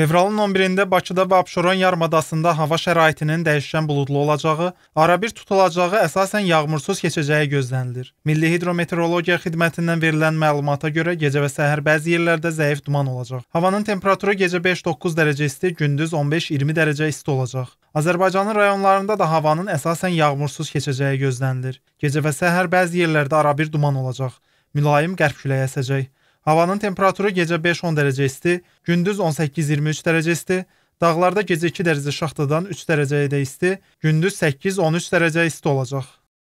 Fevralın 11-də Bakıda və Abşeron yarımadasında hava şəraitinin dəyişkən buludlu olacağı, arabir tutulacağı, əsasən yağmursuz keçəcəyi gözlənilir. Milli Hidrometeorologiya Xidmətindən verilən məlumata görə gecə və səhər bəzi yerlərdə zəif duman olacaq. Havanın temperaturu gecə 5-9 dərəcə isti, gündüz 15-20 dərəcə isti olacaq. Azərbaycanın rayonlarında da havanın əsasən yağmursuz keçəcəyi gözlənilir. Gecə və səhər bəzi yerlərdə arabir duman olacaq. Mülayim qərb küləyi əsəcək. Havanın temperaturu gecə 5-10 dərəcə isti, gündüz 18-23 dərəcə isti, dağlarda gecə 2 dərəcə şaxtadan 3 dərəcəyə də isti, gündüz 8-13 dərəcə isti olacaq.